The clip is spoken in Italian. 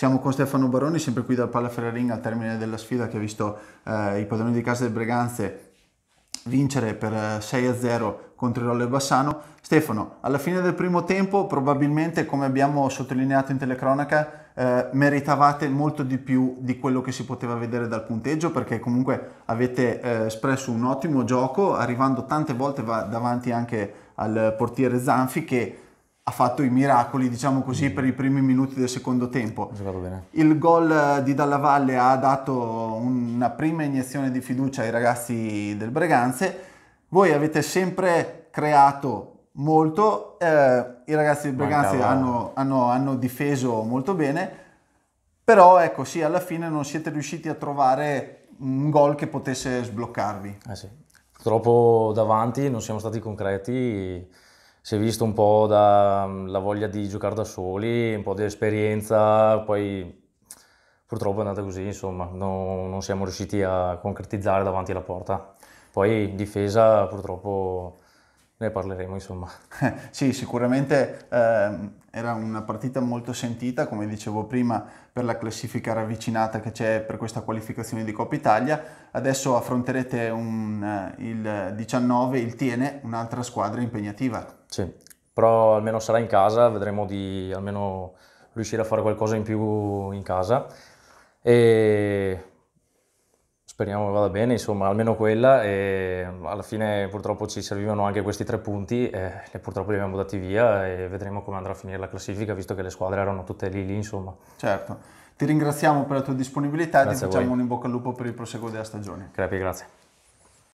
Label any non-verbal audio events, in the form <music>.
Siamo con Stefano Baroni, sempre qui dal Palla Ferraring al termine della sfida che ha visto eh, i padroni di casa del Breganze vincere per 6-0 eh, contro il Rolle Bassano. Stefano, alla fine del primo tempo probabilmente, come abbiamo sottolineato in telecronaca, eh, meritavate molto di più di quello che si poteva vedere dal punteggio perché comunque avete eh, espresso un ottimo gioco, arrivando tante volte davanti anche al portiere Zanfi che ha fatto i miracoli, diciamo così, mm. per i primi minuti del secondo tempo. Il gol eh, di Dalla Valle ha dato una prima iniezione di fiducia ai ragazzi del Breganze. Voi avete sempre creato molto, eh, i ragazzi del Breganze hanno, hanno, hanno difeso molto bene, però ecco sì, alla fine non siete riusciti a trovare un gol che potesse sbloccarvi. Eh sì. Troppo davanti, non siamo stati concreti. E si è visto un po' dalla voglia di giocare da soli, un po' di esperienza, poi purtroppo è andata così, insomma, no, non siamo riusciti a concretizzare davanti alla porta. Poi in difesa purtroppo ne parleremo insomma. <laughs> sì, sicuramente eh, era una partita molto sentita, come dicevo prima, per la classifica ravvicinata che c'è per questa qualificazione di Coppa Italia. Adesso affronterete un, eh, il 19, il Tiene, un'altra squadra impegnativa. Sì, però almeno sarà in casa, vedremo di almeno riuscire a fare qualcosa in più in casa. E Speriamo che vada bene, insomma, almeno quella. E alla fine purtroppo ci servivano anche questi tre punti e purtroppo li abbiamo dati via e vedremo come andrà a finire la classifica, visto che le squadre erano tutte lì lì, insomma. Certo. Ti ringraziamo per la tua disponibilità e ti facciamo un in bocca al lupo per il proseguo della stagione. Crepi, grazie.